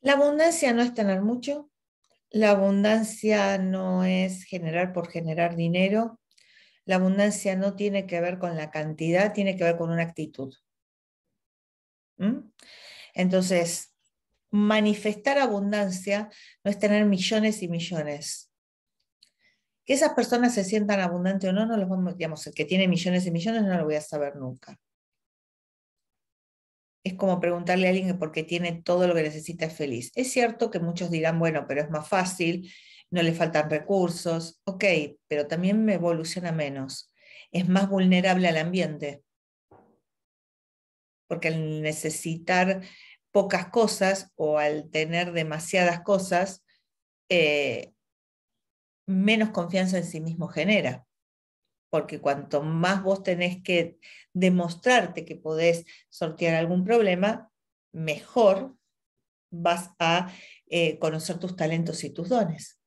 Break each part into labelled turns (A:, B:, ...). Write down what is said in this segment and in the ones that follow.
A: La abundancia no es tener mucho, la abundancia no es generar por generar dinero, la abundancia no tiene que ver con la cantidad, tiene que ver con una actitud. ¿Mm? Entonces, manifestar abundancia no es tener millones y millones. Que esas personas se sientan abundantes o no, no los vamos, digamos, el que tiene millones y millones no lo voy a saber nunca es como preguntarle a alguien que porque tiene todo lo que necesita es feliz. Es cierto que muchos dirán, bueno, pero es más fácil, no le faltan recursos, ok, pero también me evoluciona menos, es más vulnerable al ambiente, porque al necesitar pocas cosas o al tener demasiadas cosas, eh, menos confianza en sí mismo genera porque cuanto más vos tenés que demostrarte que podés sortear algún problema, mejor vas a eh, conocer tus talentos y tus dones.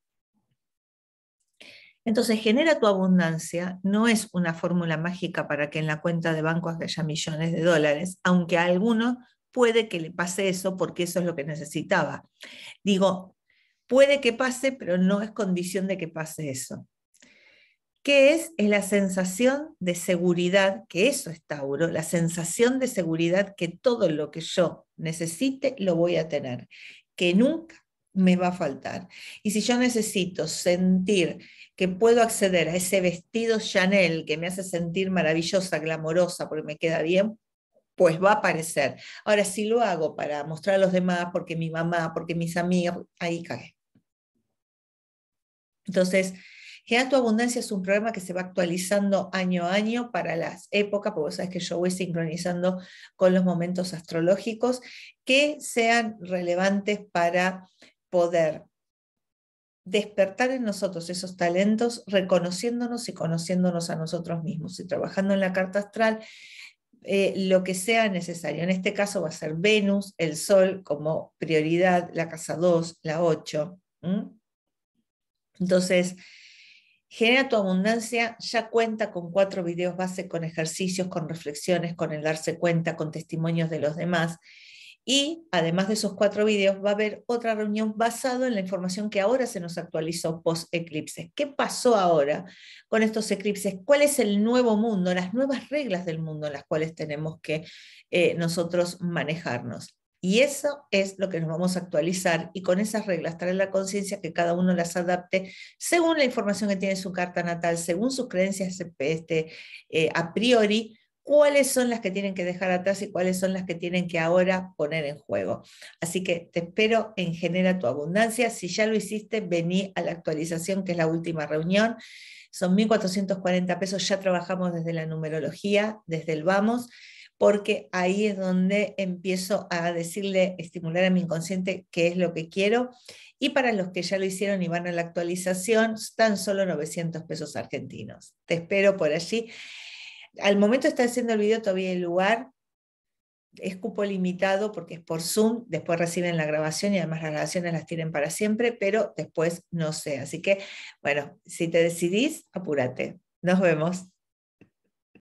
A: Entonces, genera tu abundancia no es una fórmula mágica para que en la cuenta de banco haya millones de dólares, aunque a alguno puede que le pase eso porque eso es lo que necesitaba. Digo, puede que pase, pero no es condición de que pase eso. ¿Qué es, es la sensación de seguridad, que eso es Tauro, la sensación de seguridad que todo lo que yo necesite lo voy a tener, que nunca me va a faltar. Y si yo necesito sentir que puedo acceder a ese vestido Chanel que me hace sentir maravillosa, glamorosa, porque me queda bien, pues va a aparecer. Ahora, si lo hago para mostrar a los demás, porque mi mamá, porque mis amigas, ahí cae. Entonces, que tu abundancia es un programa que se va actualizando año a año para las épocas, porque sabes que yo voy sincronizando con los momentos astrológicos que sean relevantes para poder despertar en nosotros esos talentos, reconociéndonos y conociéndonos a nosotros mismos y trabajando en la carta astral eh, lo que sea necesario. En este caso va a ser Venus, el Sol como prioridad, la casa 2, la 8. Entonces, Genera tu abundancia ya cuenta con cuatro videos base, con ejercicios, con reflexiones, con el darse cuenta, con testimonios de los demás. Y además de esos cuatro videos, va a haber otra reunión basada en la información que ahora se nos actualizó post eclipses. ¿Qué pasó ahora con estos eclipses? ¿Cuál es el nuevo mundo, las nuevas reglas del mundo en las cuales tenemos que eh, nosotros manejarnos? Y eso es lo que nos vamos a actualizar y con esas reglas traer la conciencia que cada uno las adapte según la información que tiene su carta natal, según sus creencias este, eh, a priori, cuáles son las que tienen que dejar atrás y cuáles son las que tienen que ahora poner en juego. Así que te espero en Genera tu Abundancia. Si ya lo hiciste, vení a la actualización, que es la última reunión. Son 1.440 pesos, ya trabajamos desde la numerología, desde el Vamos porque ahí es donde empiezo a decirle, estimular a mi inconsciente qué es lo que quiero. Y para los que ya lo hicieron y van a la actualización, tan solo 900 pesos argentinos. Te espero por allí. Al momento está haciendo el video, todavía el lugar. Es cupo limitado porque es por Zoom, después reciben la grabación y además las grabaciones las tienen para siempre, pero después no sé. Así que, bueno, si te decidís, apúrate. Nos vemos.